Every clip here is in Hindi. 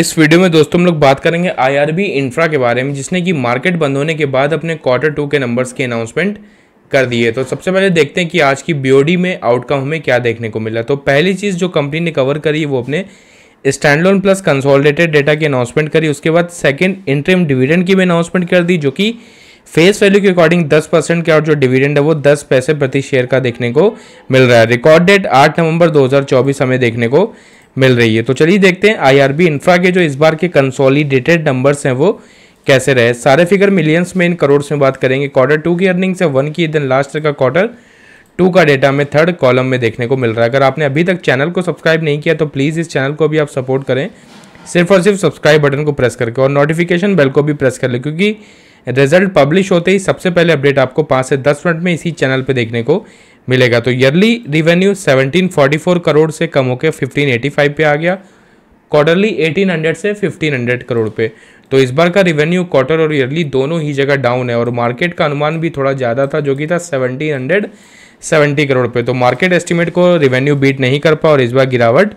इस वीडियो में दोस्तों हम लोग बात करेंगे आईआरबी इंफ्रा के बारे में जिसने कि मार्केट बंद होने के बाद अपने क्वार्टर टू के नंबर्स की अनाउंसमेंट कर दी है तो सबसे पहले देखते हैं कि आज की बीओडी में आउटकम हमें क्या देखने को मिला तो पहली चीज़ जो कंपनी ने कवर करी वो अपने स्टैंडलोन प्लस कंसोलिडेटेड डेटा की अनाउंसमेंट करी उसके बाद सेकेंड इंटरम डिविडेंड की भी अनाउंसमेंट कर दी जो कि फेस वैल्यू के अकॉर्डिंग 10 परसेंट का और जो डिविडेंड है वो 10 पैसे प्रति शेयर का देखने को मिल रहा है रिकॉर्ड डेट 8 नवंबर 2024 हमें देखने को मिल रही है तो चलिए देखते हैं आईआरबी इंफ्रा के जो इस बार के कंसोलिडेटेड नंबर्स हैं वो कैसे रहे सारे फिगर मिलियंस में इन करोड़ में बात करेंगे क्वार्टर टू की अर्निंग से वन की दिन लास्ट का क्वार्टर टू का डेटा में थर्ड कॉलम में देखने को मिल रहा है अगर आपने अभी तक चैनल को सब्सक्राइब नहीं किया तो प्लीज़ इस चैनल को भी आप सपोर्ट करें सिर्फ और सिर्फ सब्सक्राइब बटन को प्रेस करके और नोटिफिकेशन बेल को भी प्रेस कर लें क्योंकि रिजल्ट पब्लिश होते ही सबसे पहले अपडेट आपको पाँच से दस मिनट में इसी चैनल पर देखने को मिलेगा तो ईयरली रिवेन्यू 1744 करोड़ से कम होकर 1585 पे आ गया क्वार्टरली 1800 से 1500 करोड़ पे तो इस बार का रिवेन्यू क्वार्टर और ईयरली दोनों ही जगह डाउन है और मार्केट का अनुमान भी थोड़ा ज़्यादा था जो कि था 1770 करोड़ पे तो मार्केट एस्टिमेट को रिवेन्यू बीट नहीं कर पा और इस बार गिरावट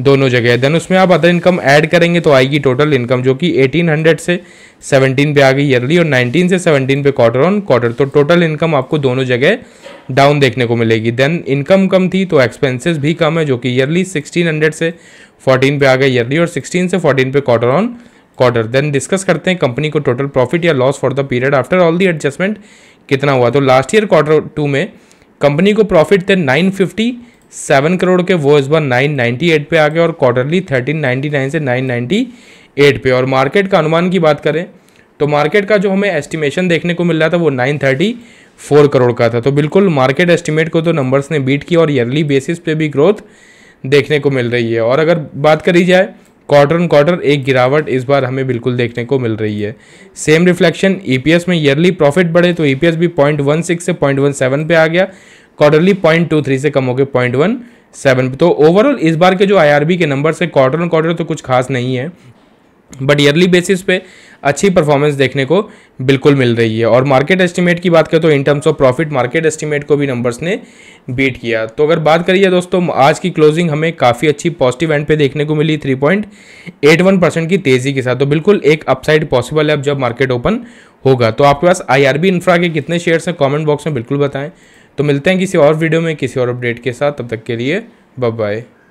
दोनों जगह देन उसमें आप अदर इनकम ऐड करेंगे तो आएगी टोटल इनकम जो कि 1800 से 17 पे आ गई ईयरली और 19 से 17 पे क्वार्टर ऑन क्वार्टर तो टोटल इनकम आपको दोनों जगह डाउन देखने को मिलेगी देन इनकम कम थी तो एक्सपेंसेस भी कम है जो कि ईयरली 1600 से 14 पे आ गए ईयरली और 16 से 14 पे quarter on quarter then discuss करते हैं कंपनी को टोटल प्रॉफिट या loss for the period after all the adjustment कितना हुआ तो लास्ट ईयर क्वार्टर टू में कंपनी को प्रॉफिट थे नाइन फिफ्टी सेवन करोड़ के वो इस बार नाइन नाइन्टी एट पर आ गए और क्वार्टरली थर्टीन नाइन्टी नाइन से नाइन नाइन्टी एट पे और मार्केट का अनुमान की बात करें तो मार्केट का जो हमें एस्टिमेशन देखने को मिल रहा था वो नाइन थर्टी फोर करोड़ का था तो बिल्कुल मार्केट एस्टिमेट को तो नंबर्स ने बीट किया और ईयरली बेसिस पे भी ग्रोथ देखने को मिल रही है और अगर बात करी जाए क्वार्टर एंड क्वार्टर एक गिरावट इस बार हमें बिल्कुल देखने को मिल रही है सेम रिफ्लेक्शन ईपीएस में ईयरली प्रॉफिट बढ़े तो ईपीएस e भी पॉइंट वन सिक्स से पॉइंट वन सेवन पे आ गया क्वार्टरली पॉइंट टू थ्री से कम हो गए पॉइंट वन सेवन तो ओवरऑल इस बार के जो आईआरबी के नंबर से क्वार्टर ऑन क्वार्टर तो कुछ खास नहीं है बट ईयरली बेसिस पे अच्छी परफॉर्मेंस देखने को बिल्कुल मिल रही है और मार्केट एस्टिमेट की बात करें तो in terms of profit market estimate को भी नंबर्स ने बीट किया तो अगर बात करिए दोस्तों आज की क्लोजिंग हमें काफ़ी अच्छी पॉजिटिव एंड पे देखने को मिली 3.81 परसेंट की तेज़ी के साथ तो बिल्कुल एक अपसाइड पॉसिबल है अब जब मार्केट ओपन होगा तो आपके पास आई इंफ्रा के कितने शेयर्स हैं कॉमेंट बॉक्स में बिल्कुल बताएं तो मिलते हैं किसी और वीडियो में किसी और अपडेट के साथ तब तक के लिए बाय